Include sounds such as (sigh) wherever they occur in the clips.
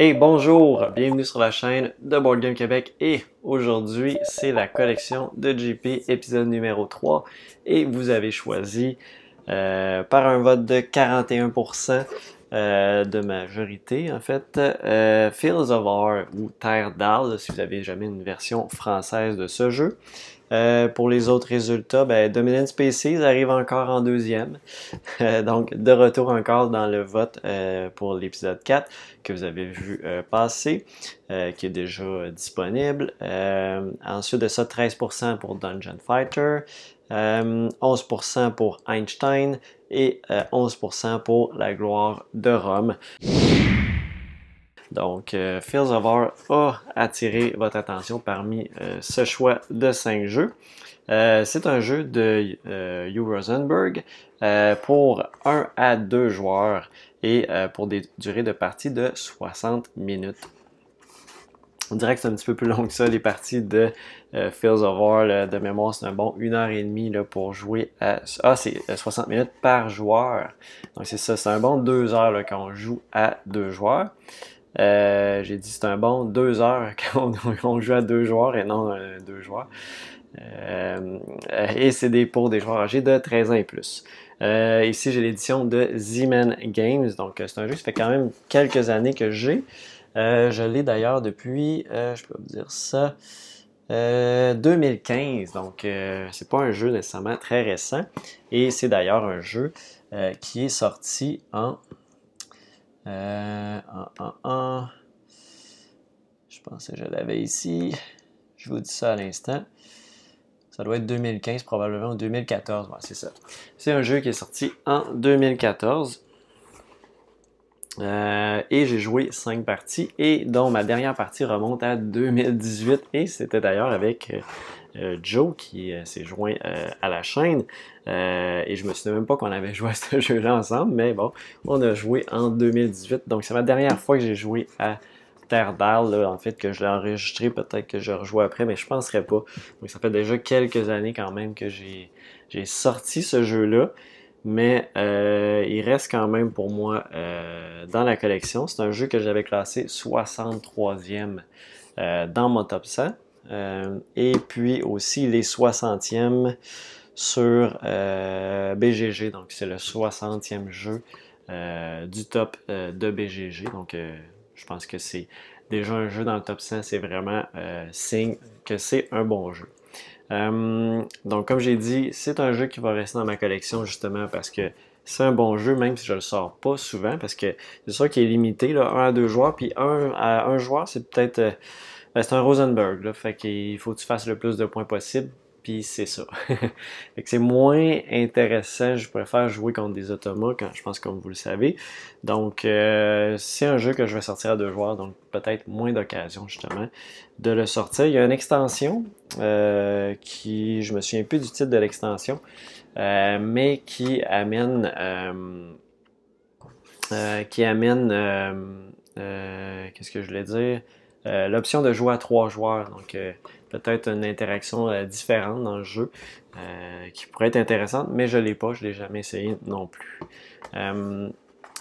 Et bonjour! Bienvenue sur la chaîne de Board Game Québec et aujourd'hui, c'est la collection de JP, épisode numéro 3 et vous avez choisi euh, par un vote de 41% euh, de majorité, en fait, euh, Fields of War ou Terre d'Arles, si vous avez jamais une version française de ce jeu. Euh, pour les autres résultats, ben, Dominant Species arrive encore en deuxième. (laughs) Euh, donc, de retour encore dans le vote euh, pour l'épisode 4 que vous avez vu passer, qui est déjà disponible. ensuite de ça, 13% pour Dungeon Fighter, 11% pour Einstein et 11% pour La gloire de Rome. Donc, Fills Fields of War a attiré votre attention parmi euh, ce choix de cinq jeux. Euh, c'est un jeu de euh, Hugh Rosenberg pour 1 à 2 joueurs et pour des durées de partie de 60 minutes. On dirait que c'est un petit peu plus long que ça, les parties de Fields of War. de mémoire, c'est un bon 1h30 là, pour jouer à... Ah, c'est 60 minutes par joueur. Donc c'est ça, c'est un bon 2 heures quand on joue à deux joueurs. Euh, j'ai dit c'est un bon deux heures (laughs) quand on, joue à deux joueurs et non euh, deux joueurs. Euh, et c'est des pour des joueurs âgés de 13 ans et plus. ici, j'ai l'édition de Z-Man Games. Donc, c'est un jeu qui fait quand même quelques années que j'ai. je l'ai d'ailleurs depuis, je peux vous dire ça, 2015. Donc, c'est pas un jeu nécessairement très récent. Et c'est d'ailleurs un jeu qui est sorti en euh, je pensais que je l'avais ici. Je vous dis ça à l'instant. Ça doit être 2015 probablement 2014. ça. C'est un jeu qui est sorti en 2014. Euh, et j'ai joué cinq parties et dont ma dernière partie remonte à 2018 et c'était d'ailleurs avec euh, euh, Joe qui s'est joint à la chaîne et je me souviens même pas qu'on avait (laughs) joué à ce jeu-là ensemble mais bon on a joué en 2018 donc c'est ma dernière fois que j'ai joué à Terre d'Arles, en fait, que je l'ai enregistré, peut-être que je rejoue après, mais je penserai pas. Donc, ça fait déjà quelques années quand même que j'ai, sorti ce jeu-là mais il reste quand même pour moi euh, dans la collection. C'est un jeu que j'avais classé 63e euh, dans mon top 100. Euh, et puis aussi les 60e sur BGG. Donc c'est le 60e jeu du top de BGG. Donc je pense que c'est déjà un jeu dans le top 100. C'est vraiment signe que c'est un bon jeu. Euh, donc, comme j'ai dit, c'est un jeu qui va rester dans ma collection justement parce que c'est un bon jeu, même si je le sors pas souvent, parce que c'est sûr qu'il est limité, là, un à deux joueurs, puis un à un joueur, c'est peut-être. Euh, ben, c'est un Rosenberg, là, fait qu'il faut que tu fasses le plus de points possible c'est ça. et (laughs) c'est moins intéressant, je préfère jouer contre des automas, quand, je pense comme vous le savez. Donc euh, c'est un jeu que je vais sortir à deux joueurs, donc peut-être moins d'occasion justement de le sortir. Il y a une extension euh, qui, je me souviens plus du titre de l'extension, euh, mais qui amène... qui amène... Qu'est-ce que je voulais dire? l'option de jouer à trois joueurs. Donc, peut-être une interaction euh, différente dans le jeu euh, qui pourrait être intéressante, mais je ne l'ai pas, je ne l'ai jamais essayé non plus. Euh,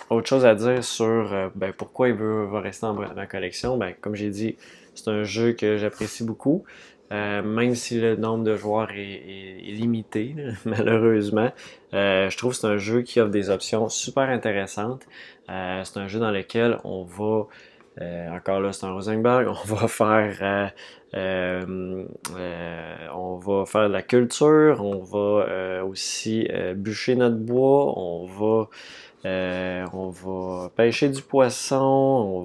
autre chose à dire sur ben, pourquoi il veut, va rester dans ma collection, ben, comme j'ai dit, c'est un jeu que j'apprécie beaucoup. même si le nombre de joueurs est, limité, (laughs) malheureusement, je trouve que c'est un jeu qui offre des options super intéressantes. c'est un jeu dans lequel on va euh, encore là, c'est un Rosenberg. (laughs) On va faire, euh, euh, on va faire de la culture. On va aussi bûcher notre bois. On va on va pêcher du poisson, on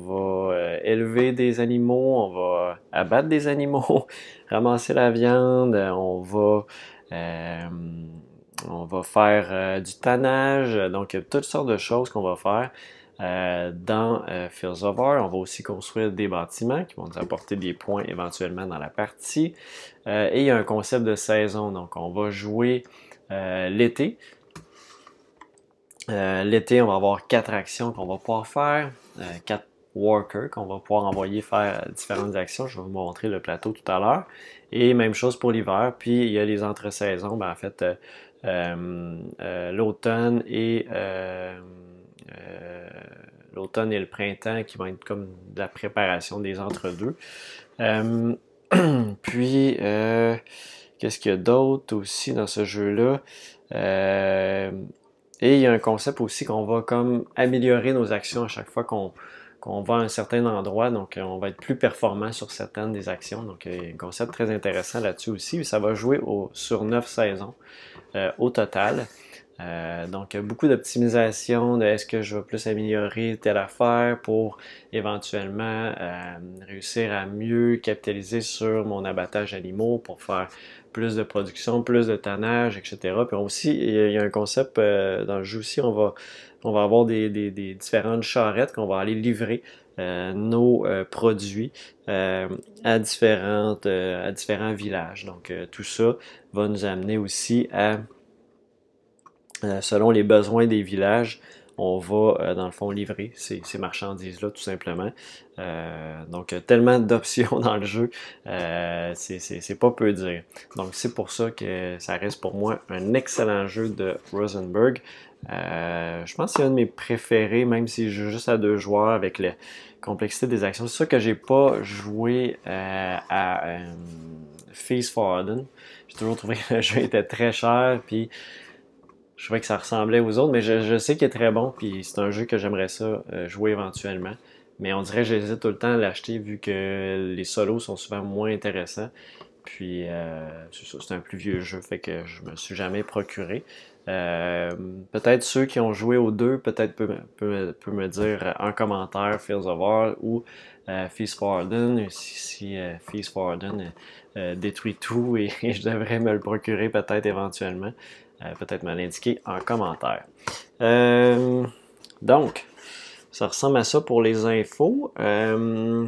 va élever des animaux, on va abattre des animaux, (laughs) ramasser la viande, on va, on va faire du tannage, donc il y a toutes sortes de choses qu'on va faire. Euh, dans euh, Fields On va aussi construire des bâtiments qui vont nous apporter des points éventuellement dans la partie. Euh, et il y a un concept de saison, donc on va jouer euh, l'été. l'été, on va avoir quatre actions qu'on va pouvoir faire, quatre workers qu'on va pouvoir envoyer faire différentes actions. Je vais vous montrer le plateau tout à l'heure. Et même chose pour l'hiver. Puis il y a les entre-saisons, ben, en fait, l'automne et l'automne et le printemps qui vont être comme de la préparation des entre-deux. Euh, (clears throat) puis, euh, qu'est-ce qu'il y a d'autre aussi dans ce jeu-là? Euh, et il y a un concept aussi qu'on va comme améliorer nos actions à chaque fois qu'on va à un certain endroit. Donc, on va être plus performant sur certaines des actions. Donc, il y a un concept très intéressant là-dessus aussi. Ça va jouer sur neuf saisons au total. Euh, donc, beaucoup d'optimisation de est-ce que je vais plus améliorer telle affaire pour éventuellement euh, réussir à mieux capitaliser sur mon abattage animaux pour faire plus de production, plus de tannage, etc. Puis aussi, il y a un concept euh, dans le jeu aussi, on va, on va avoir des, différentes charrettes qu'on va aller livrer nos produits à, différentes, à différents villages. Donc tout ça va nous amener aussi à euh, selon les besoins des villages, on va, euh, dans le fond, livrer ces, marchandises-là, tout simplement. Euh, donc, tellement d'options (laughs) dans le jeu, euh, c'est pas peu dire. Donc, c'est pour ça que ça reste pour moi un excellent jeu de Rosenberg. je pense que c'est un de mes préférés, même si je joue juste à deux joueurs avec la complexité des actions. C'est ça que j'ai pas joué à Feast for J'ai toujours trouvé que le jeu était très cher, puis je trouvais que ça ressemblait aux autres, mais je, sais qu'il est très bon, puis c'est un jeu que j'aimerais ça euh, jouer éventuellement. Mais on dirait que j'hésite tout le temps à l'acheter vu que les solos sont souvent moins intéressants. Puis euh, c'est un plus vieux jeu, fait que je me suis jamais procuré. Euh, peut-être ceux qui ont joué aux deux, peut-être peut, me dire en commentaire Fields of War ou euh, Feast for Si, si euh, Feast for détruit tout (laughs) et, je devrais me le procurer peut-être éventuellement. Euh, peut-être me l'indiquer en commentaire. Euh, donc, ça ressemble à ça pour les infos. Euh,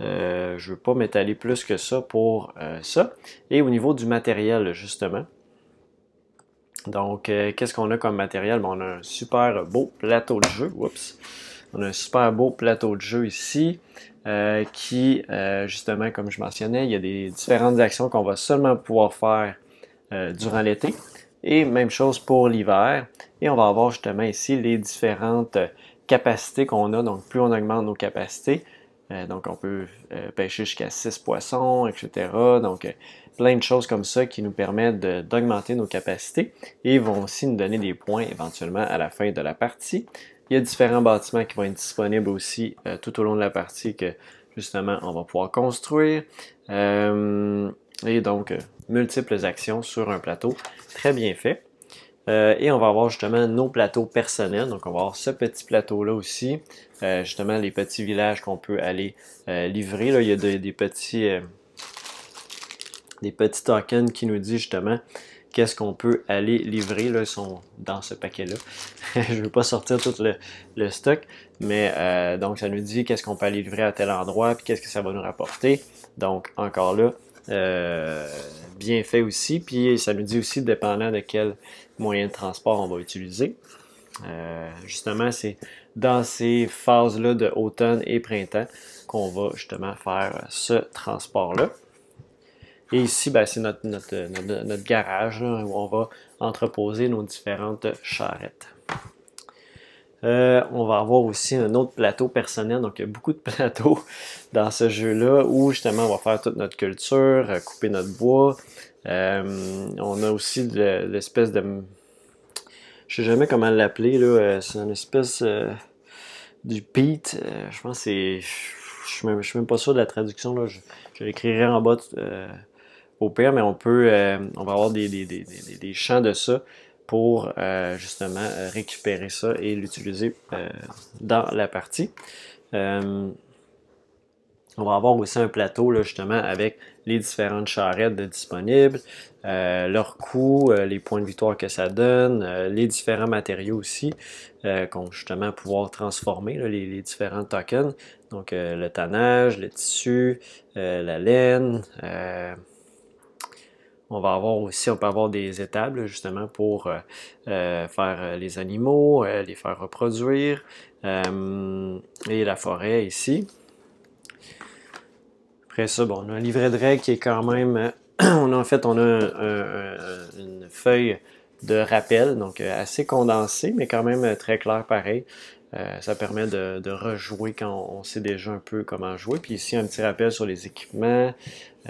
je ne veux pas m'étaler plus que ça pour ça. Et au niveau du matériel, justement. Donc, qu'est-ce qu'on a comme matériel? on a un super beau plateau de jeu. Oups. On a un super beau plateau de jeu ici qui, justement, comme je mentionnais, il y a des différentes actions qu'on va seulement pouvoir faire durant l'été. Et même chose pour l'hiver. Et on va avoir justement ici les différentes capacités qu'on a. Donc, plus on augmente nos capacités, euh, donc on peut euh, pêcher jusqu'à 6 poissons, etc. Donc, euh, plein de choses comme ça qui nous permettent d'augmenter nos capacités et vont aussi nous donner des points éventuellement à la fin de la partie. Il y a différents bâtiments qui vont être disponibles aussi tout au long de la partie que Justement, on va pouvoir construire euh, et donc euh, multiples actions sur un plateau. Très bien fait. Euh, et on va avoir justement nos plateaux personnels. Donc, on va avoir ce petit plateau-là aussi. justement, les petits villages qu'on peut aller livrer. Là, il y a des petits des petits tokens qui nous disent justement qu'est-ce qu'on peut aller livrer. Là, sont dans ce paquet-là. (laughs) je ne veux pas sortir tout le, stock, mais euh, donc ça nous dit qu'est-ce qu'on peut aller livrer à tel endroit, puis qu'est-ce que ça va nous rapporter. Donc encore là, euh, bien fait aussi. Puis ça nous dit aussi dépendant de quel moyen de transport on va utiliser. Euh, justement, c'est dans ces phases-là de automne et printemps qu'on va justement faire ce transport-là. Et ici, ben, c'est notre, euh, garage où on va entreposer nos différentes charrettes. Euh, on va avoir aussi un autre plateau personnel, donc il y a beaucoup de plateaux (laughs) dans ce jeu-là où justement on va faire toute notre culture, euh, couper notre bois. on a aussi l'espèce de, Je Je sais jamais comment l'appeler, là. C'est une espèce du peat. je pense que c'est. Je ne suis même pas sûr de la traduction, je l'écrirai en bas au pire, mais on peut, euh, on va avoir des, des, champs de ça pour euh, justement euh, récupérer ça et l'utiliser dans la partie. on va avoir aussi un plateau là, justement avec les différentes charrettes disponibles, leur coût, les points de victoire que ça donne, les différents matériaux aussi qu'on justement pouvoir transformer, les, les, différents tokens, donc le tannage, le tissu, la laine, on va avoir aussi, on peut avoir des étables justement pour euh, euh, faire euh, les animaux, les faire reproduire, et la forêt ici. Après ça, bon, on a un livret de règles qui est quand même, (clears throat) on a, en fait, on a une feuille de rappel, donc assez condensée, mais quand même très claire pareil. Euh, ça permet de, rejouer quand on sait déjà un peu comment jouer. Puis ici, un petit rappel sur les équipements,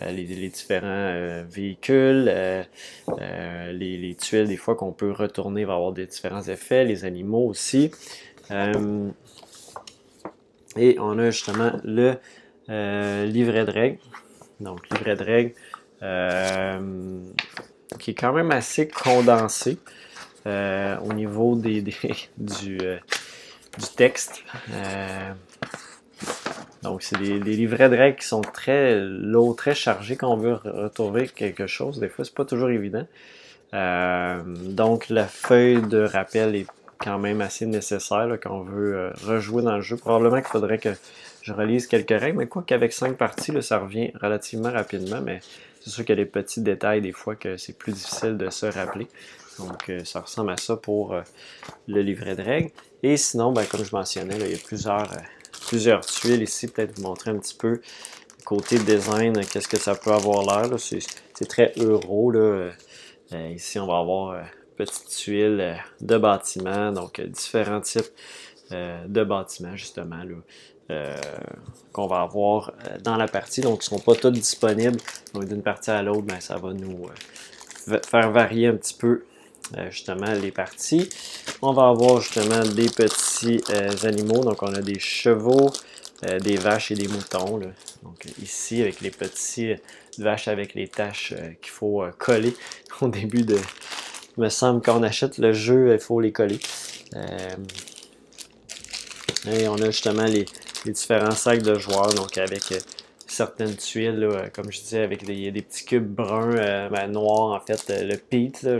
euh, les, différents euh, véhicules, les, tuiles des fois qu'on peut retourner, va avoir des différents effets, les animaux aussi. et on a justement le livret de règles. Donc, livret de règles qui est quand même assez condensé au niveau des (laughs) du texte. Euh, donc, c'est des, livrets de règles qui sont très lourds, très chargés quand on veut retrouver quelque chose. Des fois, c'est pas toujours évident. Euh, donc, la feuille de rappel est quand même assez nécessaire quand on veut euh, rejouer dans le jeu. Probablement qu'il faudrait que je relise quelques règles, mais quoi qu'avec cinq parties, ça revient relativement rapidement, mais c'est sûr qu'il y a des petits détails des fois que c'est plus difficile de se rappeler. Donc, euh, ça ressemble à ça pour euh, le livret de règles. Et sinon, ben, comme je mentionnais, il y a plusieurs, euh, plusieurs tuiles ici. Peut-être vous montrer un petit peu côté design, qu'est-ce que ça peut avoir l'air. C'est très euro. ici, on va avoir petites tuiles tuile de bâtiments, donc différents types de bâtiments, justement, qu'on va avoir dans la partie. Donc, ils ne seront pas tous disponibles. Donc, d'une partie à l'autre, Mais ben, ça va nous faire varier un petit peu euh, justement les parties. On va avoir justement des petits euh, animaux, donc on a des chevaux, euh, des vaches et des moutons. Donc ici, avec les petits vaches avec les taches qu'il faut coller (laughs) au début de... me semble qu'on achète le jeu, il faut les coller. et on a justement les, différents sacs de joueurs, donc avec certaines tuiles, comme je disais, avec des, petits cubes bruns, ben, noirs en fait, le pit. là,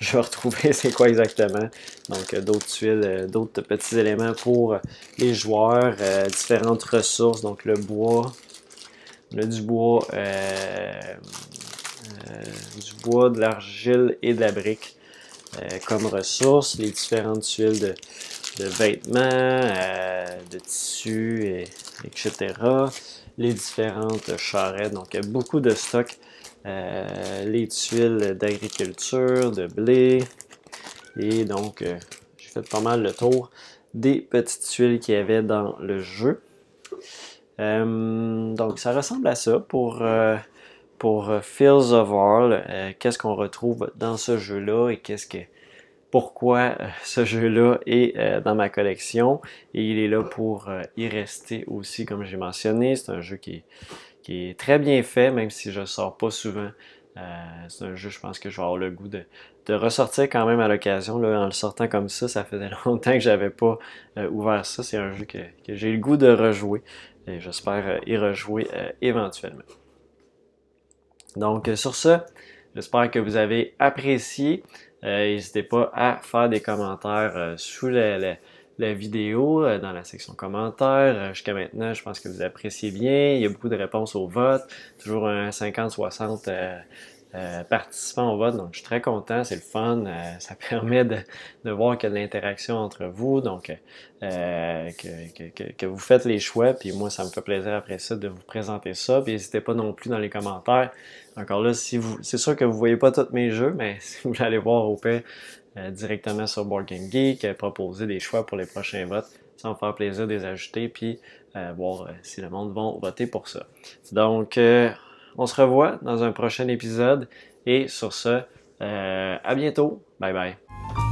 je vais retrouver c'est quoi exactement. Donc, euh, d'autres tuiles, euh, d'autres petits éléments pour les joueurs, euh, différentes ressources, donc le bois, le du bois, du bois, de l'argile et de la brique comme ressources, les différentes tuiles de, de vêtements, de tissus, et, etc. Les différentes charrettes, donc beaucoup de stocks euh, les tuiles d'agriculture, de blé. Et donc, euh, j'ai fait pas mal le tour des petites tuiles qu'il y avait dans le jeu. Euh, donc, ça ressemble à ça pour, pour Fields of All. qu'est-ce qu'on retrouve dans ce jeu-là et qu'est-ce que pourquoi ce jeu-là est dans ma collection et il est là pour y rester aussi, comme j'ai mentionné. C'est un jeu qui est, qui est très bien fait, même si je ne sors pas souvent. Euh, c'est un jeu, je pense que je vais avoir le goût de, ressortir quand même à l'occasion. En le sortant comme ça, ça faisait (laughs) longtemps que j'avais pas euh, ouvert ça. C'est un jeu que, j'ai le goût de rejouer et j'espère euh, y rejouer éventuellement. Donc sur ce, j'espère que vous avez apprécié. N'hésitez pas à faire des commentaires sous les la vidéo euh, dans la section commentaires. Euh, jusqu'à maintenant, je pense que vous appréciez bien. Il y a beaucoup de réponses au vote. Toujours un 50-60 euh, participants au vote. Donc, je suis très content. C'est le fun. ça (laughs) permet de, voir qu'il y de l'interaction entre vous. Donc, que, vous faites les choix. Puis moi, ça me fait plaisir après ça de vous présenter ça. Puis n'hésitez pas non plus dans les commentaires. Encore là, si vous, c'est sûr que vous voyez pas tous mes jeux, mais (laughs) si vous allez voir au pire, euh, directement sur Board Game Geek, euh, proposer des choix pour les prochains votes. Ça me faire plaisir de les ajouter, puis euh, voir si le monde va voter pour ça. Donc, on se revoit dans un prochain épisode. Et sur ce, à bientôt. Bye bye.